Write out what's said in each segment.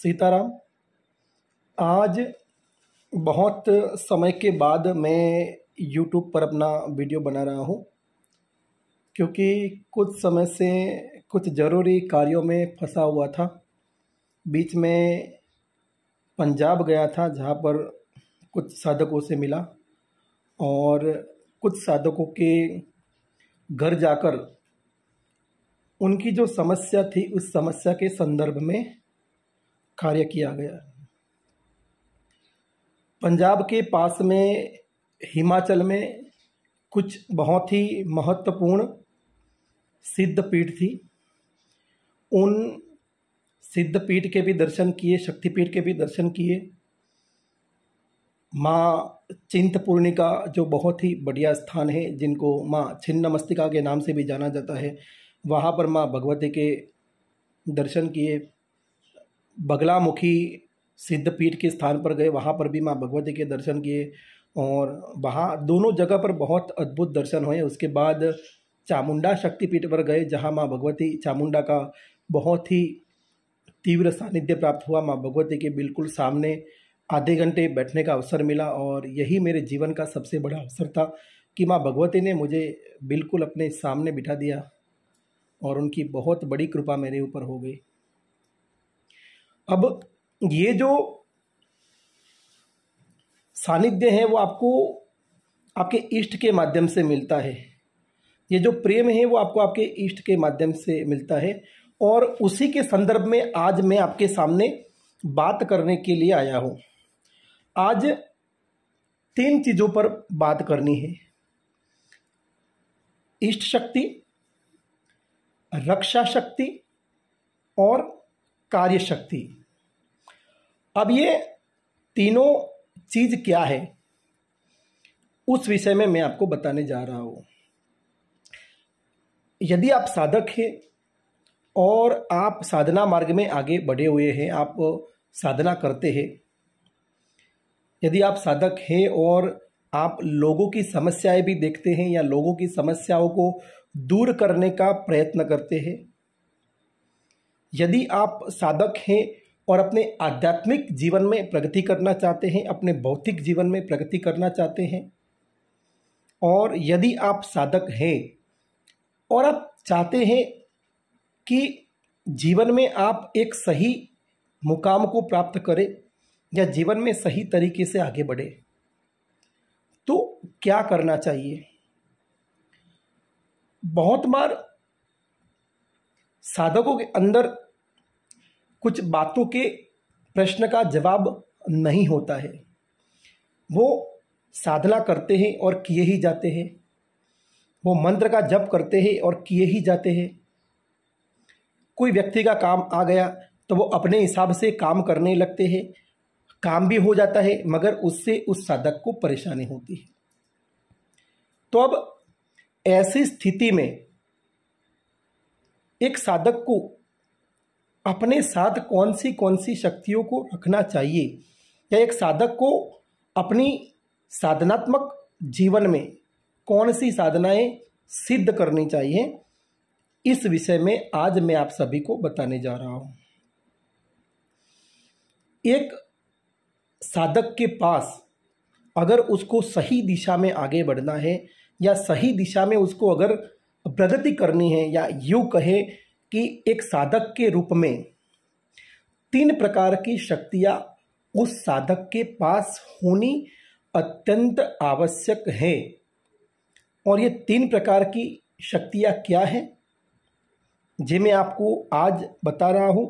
सीताराम आज बहुत समय के बाद मैं यूट्यूब पर अपना वीडियो बना रहा हूँ क्योंकि कुछ समय से कुछ ज़रूरी कार्यों में फंसा हुआ था बीच में पंजाब गया था जहाँ पर कुछ साधकों से मिला और कुछ साधकों के घर जाकर उनकी जो समस्या थी उस समस्या के संदर्भ में कार्य किया गया पंजाब के पास में हिमाचल में कुछ बहुत ही महत्वपूर्ण सिद्धपीठ थी उन सिद्धपीठ के भी दर्शन किए शक्तिपीठ के भी दर्शन किए माँ चिंतपूर्णी का जो बहुत ही बढ़िया स्थान है जिनको माँ छिन्नमस्तिका के नाम से भी जाना जाता है वहाँ पर माँ भगवती के दर्शन किए बगलामुखी सिद्धपीठ के स्थान पर गए वहाँ पर भी माँ भगवती के दर्शन किए और वहाँ दोनों जगह पर बहुत अद्भुत दर्शन हुए उसके बाद चामुंडा शक्तिपीठ पर गए जहाँ माँ भगवती चामुंडा का बहुत ही तीव्र सानिध्य प्राप्त हुआ माँ भगवती के बिल्कुल सामने आधे घंटे बैठने का अवसर मिला और यही मेरे जीवन का सबसे बड़ा अवसर था कि माँ भगवती ने मुझे बिल्कुल अपने सामने बिठा दिया और उनकी बहुत बड़ी कृपा मेरे ऊपर हो गई अब ये जो सानिध्य है वो आपको आपके इष्ट के माध्यम से मिलता है ये जो प्रेम है वो आपको आपके इष्ट के माध्यम से मिलता है और उसी के संदर्भ में आज मैं आपके सामने बात करने के लिए आया हूँ आज तीन चीज़ों पर बात करनी है इष्ट शक्ति रक्षा शक्ति और कार्य शक्ति अब ये तीनों चीज क्या है उस विषय में मैं आपको बताने जा रहा हूं यदि आप साधक हैं और आप साधना मार्ग में आगे बढ़े हुए हैं आप साधना करते हैं यदि आप साधक हैं और आप लोगों की समस्याएं भी देखते हैं या लोगों की समस्याओं को दूर करने का प्रयत्न करते हैं यदि आप साधक हैं और अपने आध्यात्मिक जीवन में प्रगति करना चाहते हैं अपने भौतिक जीवन में प्रगति करना चाहते हैं और यदि आप साधक हैं और आप चाहते हैं कि जीवन में आप एक सही मुकाम को प्राप्त करें या जीवन में सही तरीके से आगे बढ़े तो क्या करना चाहिए बहुत बार साधकों के अंदर कुछ बातों के प्रश्न का जवाब नहीं होता है वो साधना करते हैं और किए ही जाते हैं वो मंत्र का जप करते हैं और किए ही जाते हैं कोई व्यक्ति का काम आ गया तो वो अपने हिसाब से काम करने लगते हैं काम भी हो जाता है मगर उससे उस साधक को परेशानी होती है तो अब ऐसी स्थिति में एक साधक को अपने साथ कौन सी कौन सी शक्तियों को रखना चाहिए या एक साधक को अपनी साधनात्मक जीवन में कौन सी साधनाएं सिद्ध करनी चाहिए इस विषय में आज मैं आप सभी को बताने जा रहा हूं एक साधक के पास अगर उसको सही दिशा में आगे बढ़ना है या सही दिशा में उसको अगर प्रगति करनी है या यू कहें कि एक साधक के रूप में तीन प्रकार की शक्तियां उस साधक के पास होनी अत्यंत आवश्यक है और ये तीन प्रकार की शक्तियां क्या है जे मैं आपको आज बता रहा हूँ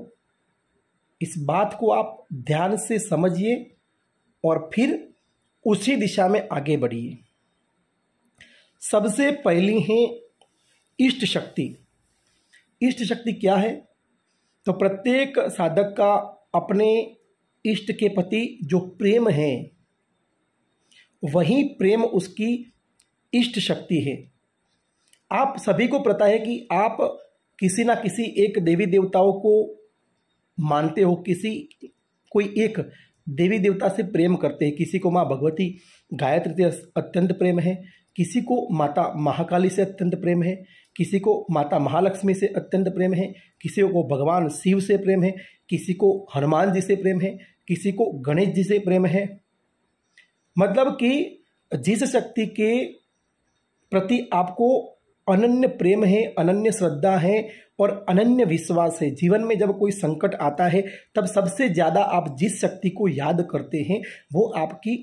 इस बात को आप ध्यान से समझिए और फिर उसी दिशा में आगे बढ़िए सबसे पहली है इष्ट शक्ति इष्ट शक्ति क्या है तो प्रत्येक साधक का अपने इष्ट के प्रति जो प्रेम है वही प्रेम उसकी इष्ट शक्ति है आप सभी को पता है कि आप किसी ना किसी एक देवी देवताओं को मानते हो किसी कोई एक देवी देवता से प्रेम करते हैं किसी को माँ भगवती गायत्री से अत्यंत प्रेम है किसी को माता महाकाली से अत्यंत प्रेम है किसी को माता महालक्ष्मी से अत्यंत प्रेम है किसी को भगवान शिव से प्रेम है किसी को हनुमान जी से प्रेम है किसी को गणेश जी से प्रेम है मतलब कि जिस शक्ति के प्रति आपको अनन्य प्रेम है अनन्य श्रद्धा है और अनन्य विश्वास है जीवन में जब कोई संकट आता है तब सबसे ज़्यादा आप जिस शक्ति को याद करते हैं वो आपकी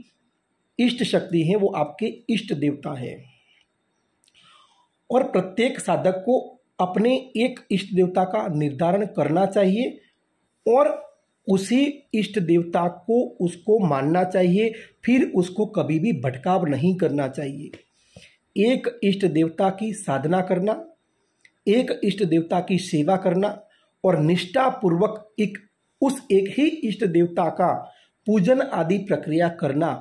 इष्ट शक्ति है वो आपके इष्ट देवता है और प्रत्येक साधक को अपने एक इष्ट देवता का निर्धारण करना चाहिए और उसी इष्ट देवता को उसको मानना चाहिए फिर उसको कभी भी भटकाव नहीं करना चाहिए एक इष्ट देवता की साधना करना एक इष्ट देवता की सेवा करना और निष्ठापूर्वक एक उस एक ही इष्ट देवता का पूजन आदि प्रक्रिया करना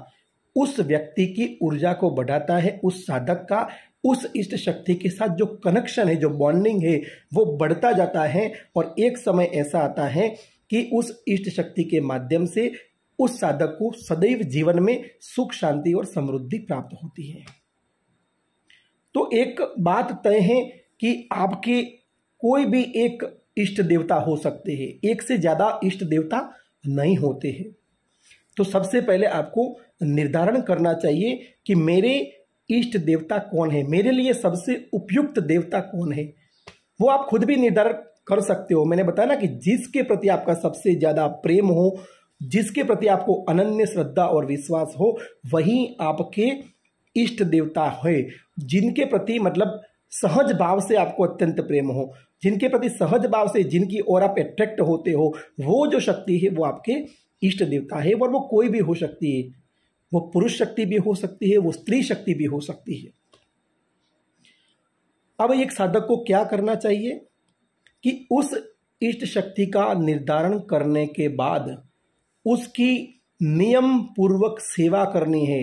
उस व्यक्ति की ऊर्जा को बढ़ाता है उस साधक का उस इष्ट शक्ति के साथ जो कनेक्शन है जो बॉन्डिंग है वो बढ़ता जाता है और एक समय ऐसा आता है कि उस इष्ट शक्ति के माध्यम से उस साधक को सदैव जीवन में सुख शांति और समृद्धि प्राप्त होती है तो एक बात तय है कि आपके कोई भी एक इष्ट देवता हो सकते हैं एक से ज़्यादा इष्ट देवता नहीं होते हैं तो सबसे पहले आपको निर्धारण करना चाहिए कि मेरे इष्ट देवता कौन है मेरे लिए सबसे उपयुक्त देवता कौन है वो आप खुद भी निर्धारित कर सकते हो मैंने बताया ना कि जिसके प्रति आपका सबसे ज़्यादा प्रेम हो जिसके प्रति आपको अनन्य श्रद्धा और विश्वास हो वही आपके इष्ट देवता है जिनके प्रति मतलब सहज भाव से आपको अत्यंत प्रेम हो जिनके प्रति सहज भाव से जिनकी ओर आप अट्रैक्ट होते हो वो जो शक्ति है वो आपके इष्ट देवता है और वो कोई भी हो सकती है वो पुरुष शक्ति भी हो सकती है वो स्त्री शक्ति भी हो सकती है अब एक साधक को क्या करना चाहिए कि उस इष्ट शक्ति का निर्धारण करने के बाद उसकी नियम पूर्वक सेवा करनी है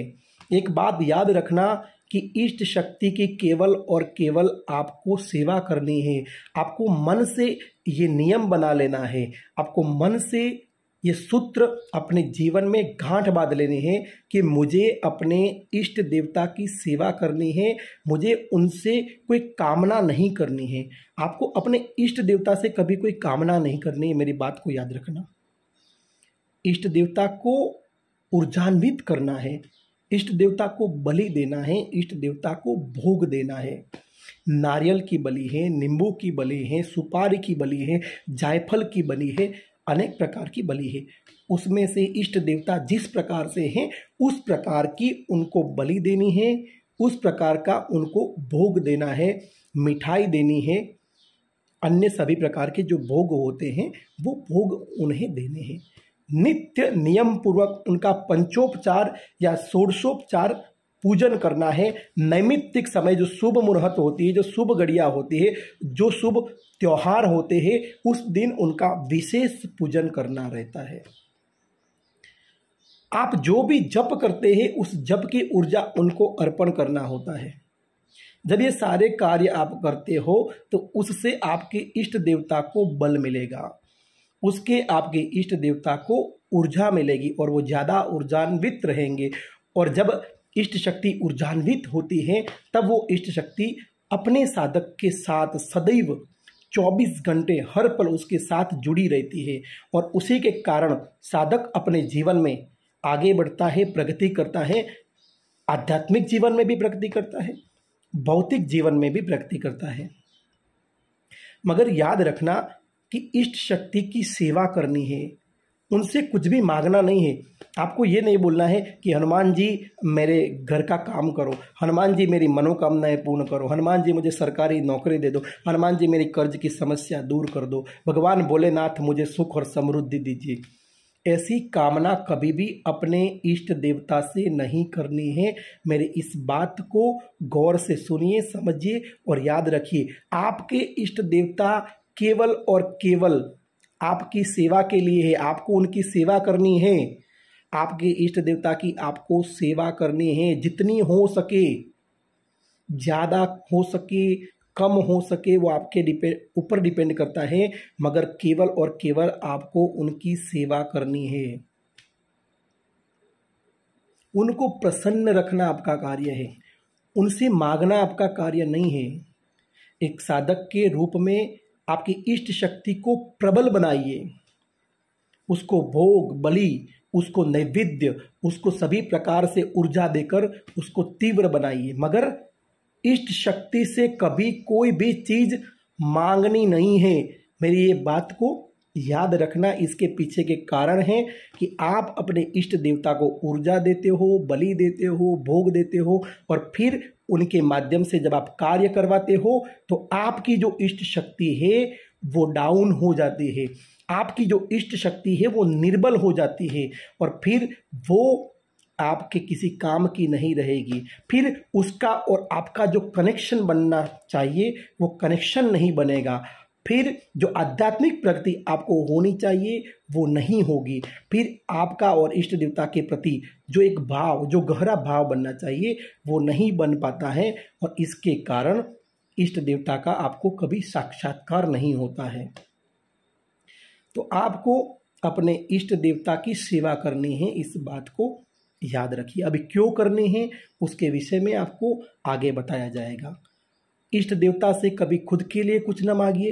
एक बात याद रखना कि इष्ट शक्ति की केवल और केवल आपको सेवा करनी है आपको मन से ये नियम बना लेना है आपको मन से ये सूत्र अपने जीवन में गांठ बांध लेने हैं कि मुझे अपने इष्ट देवता की सेवा करनी है मुझे उनसे कोई कामना नहीं करनी है आपको अपने इष्ट देवता से कभी कोई कामना नहीं करनी है मेरी बात को याद रखना इष्ट देवता को ऊर्जान्वित करना है इष्ट देवता को बलि देना है इष्ट देवता को भोग देना है नारियल की बलि है नींबू की बलि है सुपारी की बलि है जायफल की बलि है अनेक प्रकार की बलि है उसमें से इष्ट देवता जिस प्रकार से हैं उस प्रकार की उनको बलि देनी है उस प्रकार का उनको भोग देना है मिठाई देनी है अन्य सभी प्रकार के जो भोग होते हैं वो भोग उन्हें देने हैं नित्य नियम पूर्वक उनका पंचोपचार या षोडशोपचार पूजन करना है नैमित्तिक समय जो शुभ मुहूर्त होती है जो शुभ घड़िया होती है जो शुभ त्यौहार होते हैं उस दिन उनका विशेष पूजन करना रहता है आप जो भी जप करते हैं उस जप की ऊर्जा उनको अर्पण करना होता है जब ये सारे कार्य आप करते हो तो उससे आपके इष्ट देवता को बल मिलेगा उसके आपके इष्ट देवता को ऊर्जा मिलेगी और वो ज़्यादा ऊर्जान्वित रहेंगे और जब इष्ट शक्ति ऊर्जान्वित होती है तब वो इष्ट शक्ति अपने साधक के साथ सदैव 24 घंटे हर पल उसके साथ जुड़ी रहती है और उसी के कारण साधक अपने जीवन में आगे बढ़ता है प्रगति करता है आध्यात्मिक जीवन में भी प्रगति करता है भौतिक जीवन में भी प्रगति करता है मगर याद रखना कि इष्ट शक्ति की सेवा करनी है उनसे कुछ भी मांगना नहीं है आपको ये नहीं बोलना है कि हनुमान जी मेरे घर का काम करो हनुमान जी मेरी मनोकामनाएं पूर्ण करो हनुमान जी मुझे सरकारी नौकरी दे दो हनुमान जी मेरी कर्ज की समस्या दूर कर दो भगवान भोलेनाथ मुझे सुख और समृद्धि दीजिए ऐसी कामना कभी भी अपने इष्ट देवता से नहीं करनी है मेरे इस बात को गौर से सुनिए समझिए और याद रखिए आपके इष्ट देवता केवल और केवल आपकी सेवा के लिए है आपको उनकी सेवा करनी है आपके इष्ट देवता की आपको सेवा करनी है जितनी हो सके ज़्यादा हो सके कम हो सके वो आपके डिपेंड ऊपर डिपेंड करता है मगर केवल और केवल आपको उनकी सेवा करनी है उनको प्रसन्न रखना आपका कार्य है उनसे मांगना आपका कार्य नहीं है एक साधक के रूप में आपकी इष्ट शक्ति को प्रबल बनाइए उसको भोग बलि उसको नैवेद्य उसको सभी प्रकार से ऊर्जा देकर उसको तीव्र बनाइए मगर इष्ट शक्ति से कभी कोई भी चीज मांगनी नहीं है मेरी ये बात को याद रखना इसके पीछे के कारण है कि आप अपने इष्ट देवता को ऊर्जा देते हो बलि देते हो भोग देते हो और फिर उनके माध्यम से जब आप कार्य करवाते हो तो आपकी जो इष्ट शक्ति है वो डाउन हो जाती है आपकी जो इष्ट शक्ति है वो निर्बल हो जाती है और फिर वो आपके किसी काम की नहीं रहेगी फिर उसका और आपका जो कनेक्शन बनना चाहिए वो कनेक्शन नहीं बनेगा फिर जो आध्यात्मिक प्रगति आपको होनी चाहिए वो नहीं होगी फिर आपका और इष्ट देवता के प्रति जो एक भाव जो गहरा भाव बनना चाहिए वो नहीं बन पाता है और इसके कारण इष्ट देवता का आपको कभी साक्षात्कार नहीं होता है तो आपको अपने इष्ट देवता की सेवा करनी है इस बात को याद रखिए अभी क्यों करनी है उसके विषय में आपको आगे बताया जाएगा इष्ट देवता से कभी खुद के लिए कुछ न मांगिए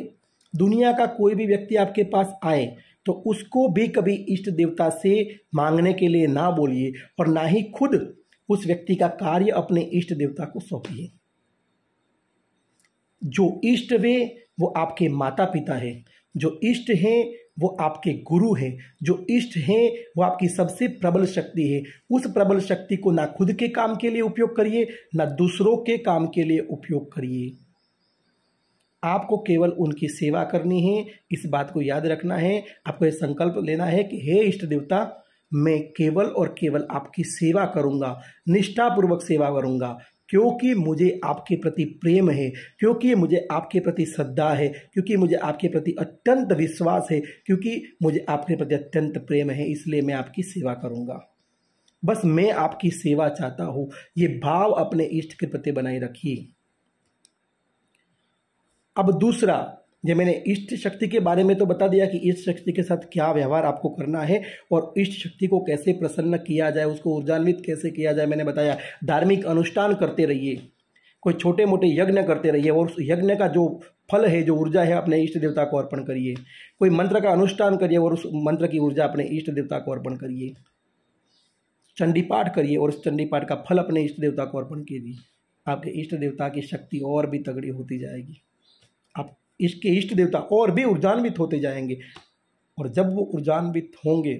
दुनिया का कोई भी व्यक्ति आपके पास आए तो उसको भी कभी इष्ट देवता से मांगने के लिए ना बोलिए और ना ही खुद उस व्यक्ति का कार्य अपने इष्ट देवता को सौंपिए जो इष्ट वे वो आपके माता पिता हैं जो इष्ट हैं वो आपके गुरु हैं जो इष्ट हैं वो आपकी सबसे प्रबल शक्ति है उस प्रबल शक्ति को ना खुद के काम के लिए उपयोग करिए ना दूसरों के काम के लिए उपयोग करिए आपको केवल उनकी सेवा करनी है इस बात को याद रखना है आपको ये संकल्प लेना है कि हे इष्ट देवता मैं केवल और केवल आपकी सेवा करूंगा निष्ठापूर्वक सेवा करूंगा क्योंकि मुझे आपके प्रति प्रेम है क्योंकि मुझे आपके प्रति श्रद्धा है क्योंकि मुझे आपके प्रति अत्यंत विश्वास है क्योंकि मुझे आपके प्रति अत्यंत प्रेम है इसलिए मैं आपकी सेवा करूंगा बस मैं आपकी सेवा चाहता हूँ ये भाव अपने इष्ट के प्रति बनाए रखिए अब दूसरा जब मैंने इष्ट शक्ति के बारे में तो बता दिया कि इष्ट शक्ति के साथ क्या व्यवहार आपको करना है और इष्ट शक्ति को कैसे प्रसन्न किया जाए उसको ऊर्जान्वित कैसे किया जाए मैंने बताया धार्मिक अनुष्ठान करते रहिए कोई छोटे मोटे यज्ञ करते रहिए और उस यज्ञ का जो फल है जो ऊर्जा है अपने इष्ट देवता को अर्पण करिए कोई मंत्र का अनुष्ठान करिए और उस मंत्र की ऊर्जा अपने इष्ट देवता को अर्पण करिए चंडी पाठ करिए और उस चंडी पाठ का फल अपने इष्ट देवता को अर्पण कीजिए आपके इष्ट देवता की शक्ति और भी तगड़ी होती जाएगी इसके इष्ट देवता और भी ऊर्जान्वित होते जाएंगे और जब वो ऊर्जान्वित होंगे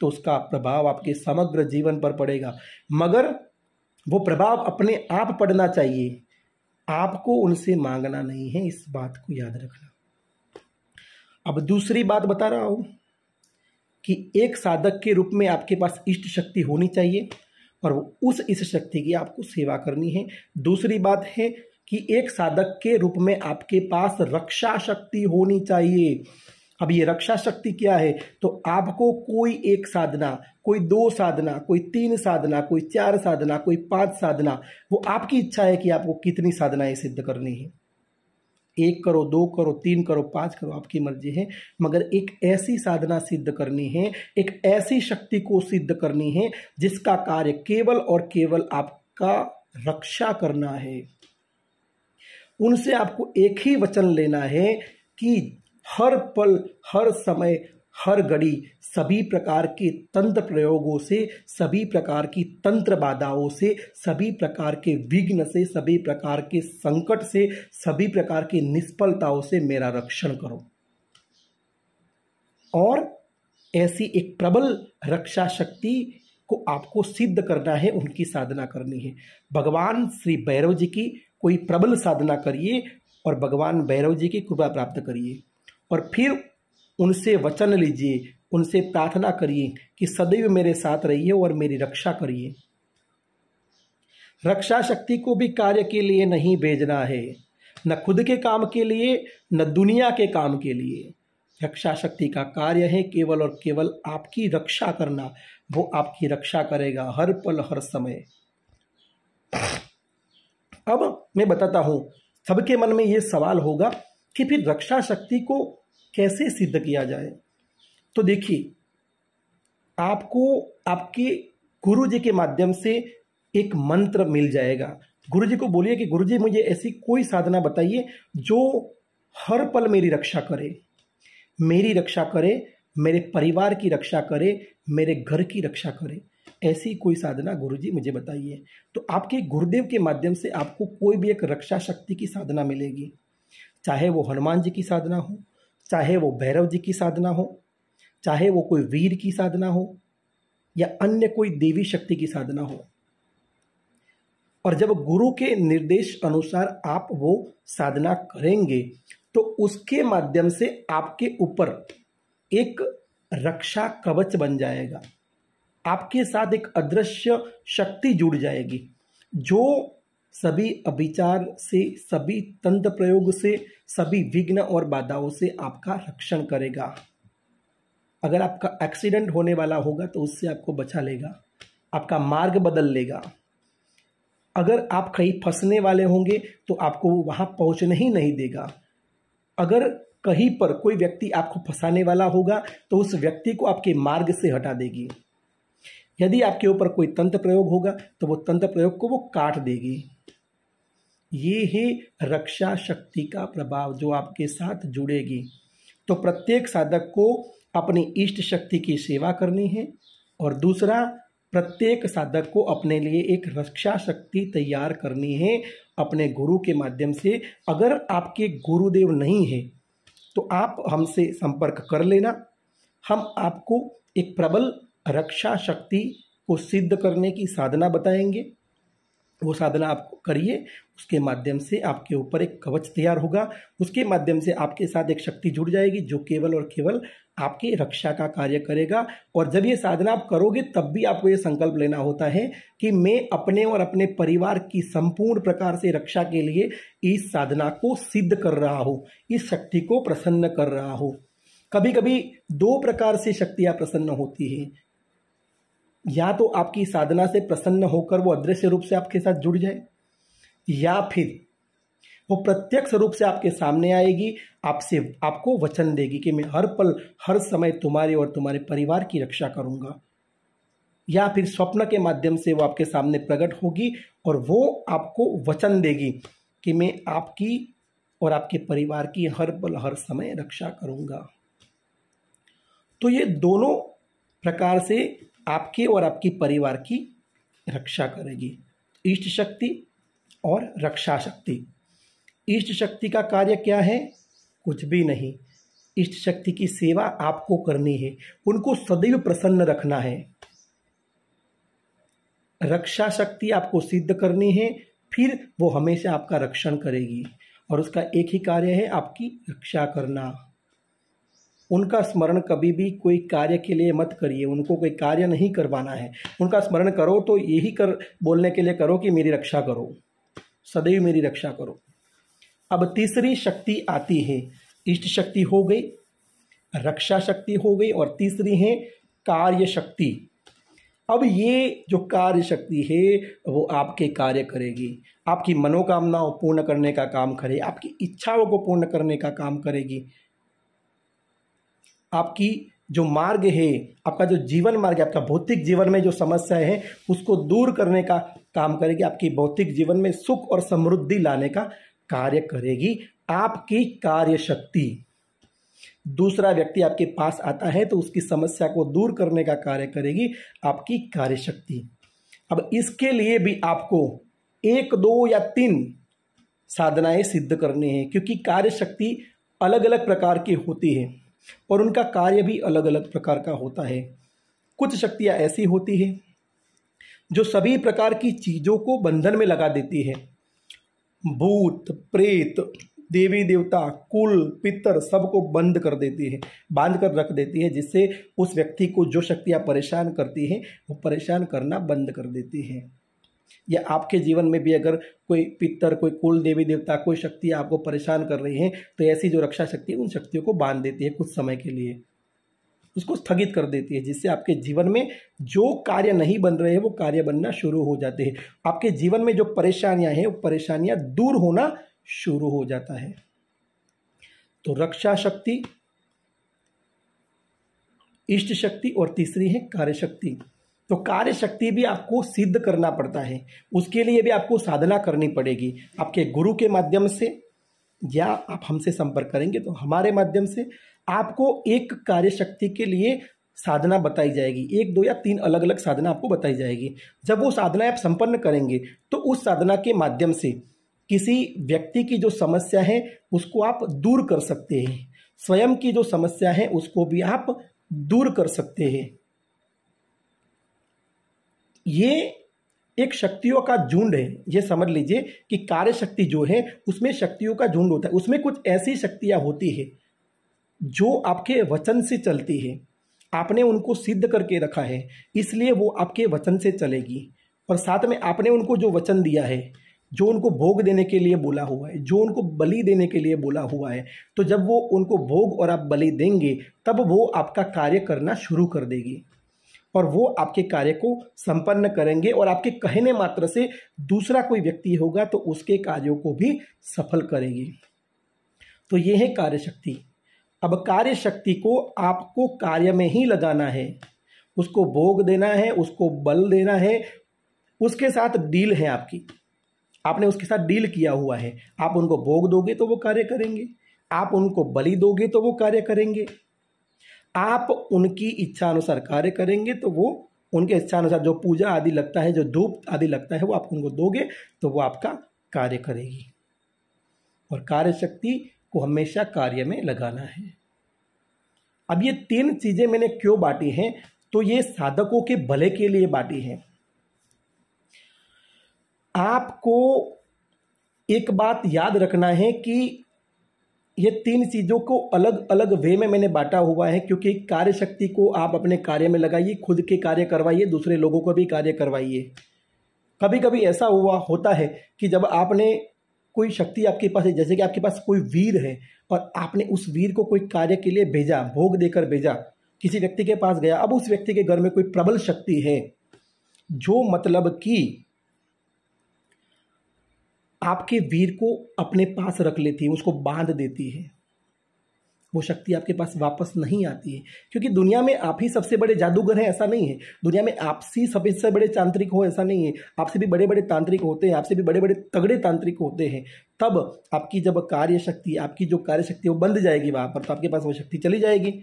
तो उसका प्रभाव आपके समग्र जीवन पर पड़ेगा मगर वो प्रभाव अपने आप पड़ना चाहिए आपको उनसे मांगना नहीं है इस बात को याद रखना अब दूसरी बात बता रहा हूं कि एक साधक के रूप में आपके पास इष्ट शक्ति होनी चाहिए और उस इस शक्ति की आपको सेवा करनी है दूसरी बात है कि एक साधक के रूप में आपके पास रक्षा शक्ति होनी चाहिए अब ये रक्षा शक्ति क्या है तो आपको कोई एक साधना कोई दो साधना कोई तीन साधना कोई चार साधना कोई पांच साधना वो आपकी इच्छा है कि आपको कितनी साधनाएं सिद्ध करनी है एक करो दो करो तीन करो पांच करो आपकी मर्जी है मगर एक ऐसी साधना सिद्ध करनी है एक ऐसी शक्ति को सिद्ध करनी है जिसका कार्य केवल और केवल आपका रक्षा करना है उनसे आपको एक ही वचन लेना है कि हर पल हर समय हर घड़ी सभी प्रकार के तंत्र प्रयोगों से सभी प्रकार की तंत्र बाधाओं से सभी प्रकार के विघ्न से सभी प्रकार के संकट से सभी प्रकार की निष्फलताओं से मेरा रक्षण करो और ऐसी एक प्रबल रक्षा शक्ति को आपको सिद्ध करना है उनकी साधना करनी है भगवान श्री भैरव जी की कोई प्रबल साधना करिए और भगवान भैरव जी की कृपा प्राप्त करिए और फिर उनसे वचन लीजिए उनसे प्रार्थना करिए कि सदैव मेरे साथ रहिए और मेरी रक्षा करिए रक्षा शक्ति को भी कार्य के लिए नहीं भेजना है न खुद के काम के लिए न दुनिया के काम के लिए रक्षा शक्ति का कार्य है केवल और केवल आपकी रक्षा करना वो आपकी रक्षा करेगा हर पल हर समय अब मैं बताता हूँ सबके मन में ये सवाल होगा कि फिर रक्षा शक्ति को कैसे सिद्ध किया जाए तो देखिए आपको आपके गुरु जी के माध्यम से एक मंत्र मिल जाएगा गुरु जी को बोलिए कि गुरु जी मुझे ऐसी कोई साधना बताइए जो हर पल मेरी रक्षा करे मेरी रक्षा करे मेरे परिवार की रक्षा करे मेरे घर की रक्षा करे ऐसी कोई साधना गुरुजी मुझे बताइए तो आपके गुरुदेव के माध्यम से आपको कोई भी एक रक्षा शक्ति की साधना मिलेगी चाहे वो हनुमान जी की साधना हो चाहे वो भैरव जी की साधना हो चाहे वो कोई वीर की साधना हो या अन्य कोई देवी शक्ति की साधना हो और जब गुरु के निर्देश अनुसार आप वो साधना करेंगे तो उसके माध्यम से आपके ऊपर एक रक्षा कवच बन जाएगा आपके साथ एक अदृश्य शक्ति जुड़ जाएगी जो सभी अभिचार से सभी तंत्र प्रयोग से सभी विघ्न और बाधाओं से आपका रक्षण करेगा अगर आपका एक्सीडेंट होने वाला होगा तो उससे आपको बचा लेगा आपका मार्ग बदल लेगा अगर आप कहीं फंसने वाले होंगे तो आपको वहाँ पहुँचने ही नहीं देगा अगर कहीं पर कोई व्यक्ति आपको फंसाने वाला होगा तो उस व्यक्ति को आपके मार्ग से हटा देगी यदि आपके ऊपर कोई तंत्र प्रयोग होगा तो वो तंत्र प्रयोग को वो काट देगी ये है रक्षा शक्ति का प्रभाव जो आपके साथ जुड़ेगी तो प्रत्येक साधक को अपनी इष्ट शक्ति की सेवा करनी है और दूसरा प्रत्येक साधक को अपने लिए एक रक्षा शक्ति तैयार करनी है अपने गुरु के माध्यम से अगर आपके गुरुदेव नहीं है तो आप हमसे संपर्क कर लेना हम आपको एक प्रबल रक्षा शक्ति को सिद्ध करने की साधना बताएंगे वो साधना आप करिए उसके माध्यम से आपके ऊपर एक कवच तैयार होगा उसके माध्यम से आपके साथ एक शक्ति जुड़ जाएगी जो केवल और केवल आपकी रक्षा का कार्य करेगा और जब ये साधना आप करोगे तब भी आपको ये संकल्प लेना होता है कि मैं अपने और अपने परिवार की संपूर्ण प्रकार से रक्षा के लिए इस साधना को सिद्ध कर रहा हूँ इस शक्ति को प्रसन्न कर रहा हूँ कभी कभी दो प्रकार से शक्तियाँ प्रसन्न होती हैं या तो आपकी साधना से प्रसन्न होकर वो अदृश्य रूप से आपके साथ जुड़ जाए या फिर वो प्रत्यक्ष रूप से आपके सामने आएगी आपसे आपको वचन देगी कि मैं हर पल हर समय तुम्हारे और तुम्हारे परिवार की रक्षा करूंगा या फिर स्वप्न के माध्यम से वो आपके सामने प्रकट होगी और वो आपको वचन देगी कि मैं आपकी और आपके परिवार की हर पल हर समय रक्षा करूंगा तो ये दोनों प्रकार से आपके और आपके परिवार की रक्षा करेगी इष्ट शक्ति और रक्षा शक्ति इष्ट शक्ति का कार्य क्या है कुछ भी नहीं इष्ट शक्ति की सेवा आपको करनी है उनको सदैव प्रसन्न रखना है रक्षा शक्ति आपको सिद्ध करनी है फिर वो हमेशा आपका रक्षण करेगी और उसका एक ही कार्य है आपकी रक्षा करना उनका स्मरण कभी भी कोई कार्य के लिए मत करिए उनको कोई कार्य नहीं करवाना है उनका स्मरण करो तो यही कर बोलने के लिए करो कि मेरी रक्षा करो सदैव मेरी रक्षा करो अब तीसरी शक्ति आती है इष्ट शक्ति हो गई रक्षा शक्ति हो गई और तीसरी है कार्य शक्ति अब ये जो कार्य शक्ति है वो आपके कार्य करेगी आपकी मनोकामनाओं पूर्ण करने का काम करे आपकी इच्छाओं को पूर्ण करने का काम करेगी आपकी जो मार्ग है आपका जो जीवन मार्ग है आपका भौतिक जीवन में जो समस्याएं हैं उसको दूर करने का काम करेगी आपकी भौतिक जीवन में सुख और समृद्धि लाने का कार्य करेगी आपकी कार्य शक्ति दूसरा व्यक्ति आपके पास आता है तो उसकी समस्या को दूर करने का कार्य करेगी आपकी कार्य शक्ति अब इसके लिए भी आपको एक दो या तीन साधनाएं सिद्ध करनी है क्योंकि कार्य शक्ति अलग अलग प्रकार की होती है और उनका कार्य भी अलग अलग प्रकार का होता है कुछ शक्तियाँ ऐसी होती है जो सभी प्रकार की चीज़ों को बंधन में लगा देती है भूत प्रेत देवी देवता कुल पितर सबको बंद कर देती है बांध कर रख देती है जिससे उस व्यक्ति को जो शक्तियाँ परेशान करती है वो परेशान करना बंद कर देती है या आपके जीवन में भी अगर कोई पितर कोई कुल देवी देवता कोई शक्ति आपको परेशान कर रही है तो ऐसी जो रक्षा शक्ति उन शक्तियों को बांध देती है कुछ समय के लिए उसको स्थगित कर देती है जिससे आपके जीवन में जो कार्य नहीं बन रहे हैं वो कार्य बनना शुरू हो जाते हैं आपके जीवन में जो परेशानियां हैं वो परेशानियां दूर होना शुरू हो जाता है तो रक्षा शक्ति इष्ट शक्ति और तीसरी है कार्य शक्ति तो कार्य शक्ति भी आपको सिद्ध करना पड़ता है उसके लिए भी आपको साधना करनी पड़ेगी आपके गुरु के माध्यम से या आप हमसे संपर्क करेंगे तो हमारे माध्यम से आपको एक कार्य शक्ति के लिए साधना बताई जाएगी एक दो या तीन अलग अलग साधना आपको बताई जाएगी जब वो साधना आप संपन्न करेंगे तो उस साधना के माध्यम से किसी व्यक्ति की जो समस्या है उसको आप दूर कर सकते हैं स्वयं की जो समस्या है उसको भी आप दूर कर सकते हैं ये एक शक्तियों का झुंड है ये समझ लीजिए कि कार्य शक्ति जो है उसमें शक्तियों का झुंड होता है उसमें कुछ ऐसी शक्तियाँ होती है जो आपके वचन से चलती है आपने उनको सिद्ध करके रखा है इसलिए वो आपके वचन से चलेगी और साथ में आपने उनको जो वचन दिया है जो उनको भोग देने के लिए बोला हुआ है जो उनको बलि देने के लिए बोला हुआ है तो जब वो उनको भोग और आप बलि देंगे तब वो आपका कार्य करना शुरू कर देगी और वो आपके कार्य को संपन्न करेंगे और आपके कहने मात्र से दूसरा कोई व्यक्ति होगा तो उसके कार्यों को भी सफल करेंगे तो ये है कार्यशक्ति अब कार्यशक्ति को आपको कार्य में ही लगाना है उसको भोग देना है उसको बल देना है उसके साथ डील है आपकी आपने उसके साथ डील किया हुआ है आप उनको भोग दोगे तो वो कार्य करेंगे आप उनको बलि दोगे तो वो कार्य करेंगे आप उनकी इच्छा अनुसार कार्य करेंगे तो वो उनके इच्छा अनुसार जो पूजा आदि लगता है जो धूप आदि लगता है वो आप उनको दोगे तो वो आपका कार्य करेगी और कार्य शक्ति को हमेशा कार्य में लगाना है अब ये तीन चीज़ें मैंने क्यों बांटी हैं तो ये साधकों के भले के लिए बांटी हैं आपको एक बात याद रखना है कि ये तीन चीज़ों को अलग अलग वे में मैंने बांटा हुआ है क्योंकि कार्य शक्ति को आप अपने कार्य में लगाइए खुद के कार्य करवाइए दूसरे लोगों को भी कार्य करवाइए कभी कभी ऐसा हुआ होता है कि जब आपने कोई शक्ति आपके पास है जैसे कि आपके पास कोई वीर है और आपने उस वीर को कोई कार्य के लिए भेजा भोग देकर भेजा किसी व्यक्ति के पास गया अब उस व्यक्ति के घर में कोई प्रबल शक्ति है जो मतलब कि आपके वीर को अपने पास रख लेती है उसको बांध देती है वो शक्ति आपके पास वापस नहीं आती है क्योंकि दुनिया में आप ही सबसे बड़े जादूगर हैं ऐसा नहीं है दुनिया में आपसी सबसे बड़े तांत्रिक हो ऐसा नहीं है आपसे भी बड़े बड़े तांत्रिक होते हैं आपसे भी बड़े बड़े तगड़े तांत्रिक होते हैं तब आपकी जब कार्य शक्ति आपकी जो कार्य शक्ति वो बंद जाएगी वहाँ पर तो आपके पास वो शक्ति चली जाएगी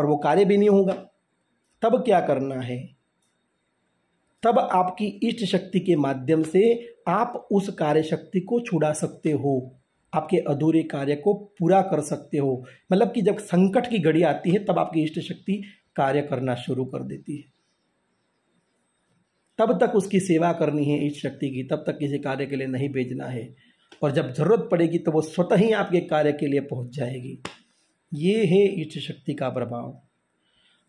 और वो कार्य भी नहीं होगा तब क्या करना है तब आपकी इष्ट शक्ति के माध्यम से आप उस कार्य शक्ति को छुड़ा सकते हो आपके अधूरे कार्य को पूरा कर सकते हो मतलब कि जब संकट की घड़ी आती है तब आपकी इष्ट शक्ति कार्य करना शुरू कर देती है तब तक उसकी सेवा करनी है इष्ट शक्ति की तब तक किसी कार्य के लिए नहीं भेजना है और जब जरूरत पड़ेगी तो वो स्वतः ही आपके कार्य के लिए पहुंच जाएगी ये है इष्ट शक्ति का प्रभाव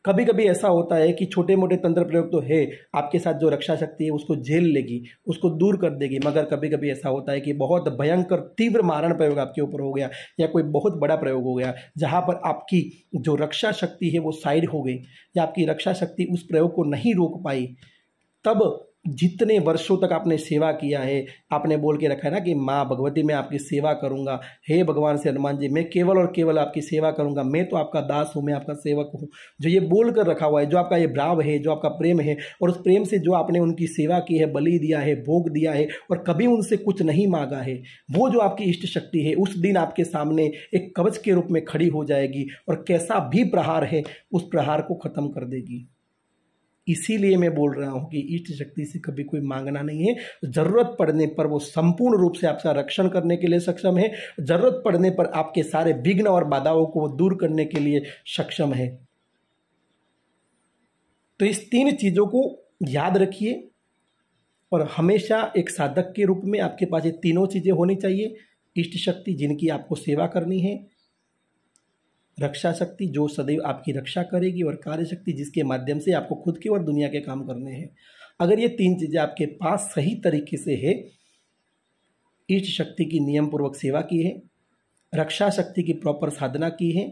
कभी कभी ऐसा होता है कि छोटे मोटे तंत्र प्रयोग तो है आपके साथ जो रक्षा शक्ति है उसको झेल लेगी उसको दूर कर देगी मगर कभी कभी ऐसा होता है कि बहुत भयंकर तीव्र मारण प्रयोग आपके ऊपर हो गया या कोई बहुत बड़ा प्रयोग हो गया जहाँ पर आपकी जो रक्षा शक्ति है वो साइड हो गई या आपकी रक्षा शक्ति उस प्रयोग को नहीं रोक पाई तब जितने वर्षों तक आपने सेवा किया है आपने बोल के रखा है ना कि माँ भगवती मैं आपकी सेवा करूँगा हे भगवान से हनुमान जी मैं केवल और केवल आपकी सेवा करूँगा मैं तो आपका दास हूँ मैं आपका सेवक हूँ जो ये बोल कर रखा हुआ है जो आपका ये भाव है जो आपका प्रेम है और उस प्रेम से जो आपने उनकी सेवा की है बलि दिया है भोग दिया है और कभी उनसे कुछ नहीं मांगा है वो जो आपकी इष्ट शक्ति है उस दिन आपके सामने एक कवच के रूप में खड़ी हो जाएगी और कैसा भी प्रहार है उस प्रहार को ख़त्म कर देगी इसीलिए मैं बोल रहा हूँ कि इष्ट शक्ति से कभी कोई मांगना नहीं है ज़रूरत पड़ने पर वो संपूर्ण रूप से आपका रक्षण करने के लिए सक्षम है ज़रूरत पड़ने पर आपके सारे विघ्न और बाधाओं को दूर करने के लिए सक्षम है तो इस तीन चीज़ों को याद रखिए और हमेशा एक साधक के रूप में आपके पास ये तीनों चीज़ें होनी चाहिए इष्ट शक्ति जिनकी आपको सेवा करनी है रक्षा शक्ति जो सदैव आपकी रक्षा करेगी और कार्य शक्ति जिसके माध्यम से आपको खुद के और दुनिया के काम करने हैं अगर ये तीन चीज़ें आपके पास सही तरीके से है इष्ट शक्ति की नियम पूर्वक सेवा की है रक्षा शक्ति की प्रॉपर साधना की है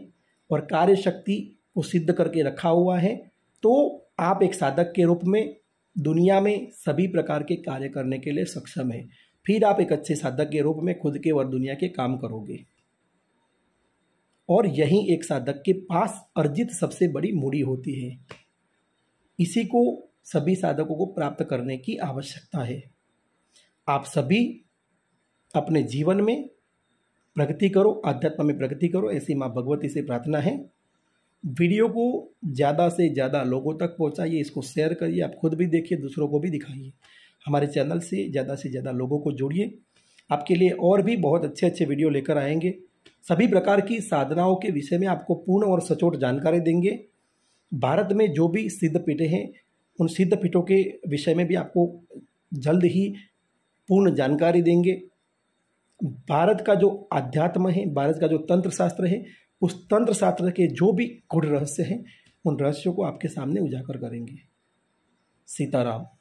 और कार्य शक्ति को सिद्ध करके रखा हुआ है तो आप एक साधक के रूप में दुनिया में सभी प्रकार के कार्य करने के लिए सक्षम है फिर आप एक अच्छे साधक के रूप में खुद के और दुनिया के काम करोगे और यही एक साधक के पास अर्जित सबसे बड़ी मूड़ी होती है इसी को सभी साधकों को प्राप्त करने की आवश्यकता है आप सभी अपने जीवन में प्रगति करो आध्यात्म में प्रगति करो ऐसी माँ भगवती से प्रार्थना है वीडियो को ज़्यादा से ज़्यादा लोगों तक पहुँचाइए इसको शेयर करिए आप खुद भी देखिए दूसरों को भी दिखाइए हमारे चैनल से ज़्यादा से ज़्यादा लोगों को जोड़िए आपके लिए और भी बहुत अच्छे अच्छे वीडियो लेकर आएंगे सभी प्रकार की साधनाओं के विषय में आपको पूर्ण और सचोट जानकारी देंगे भारत में जो भी सिद्ध पीठे हैं उन सिद्ध पीठों के विषय में भी आपको जल्द ही पूर्ण जानकारी देंगे भारत का जो अध्यात्म है भारत का जो तंत्र शास्त्र है उस तंत्र शास्त्र के जो भी गुढ़ रहस्य हैं उन रहस्यों को आपके सामने उजागर करेंगे सीताराम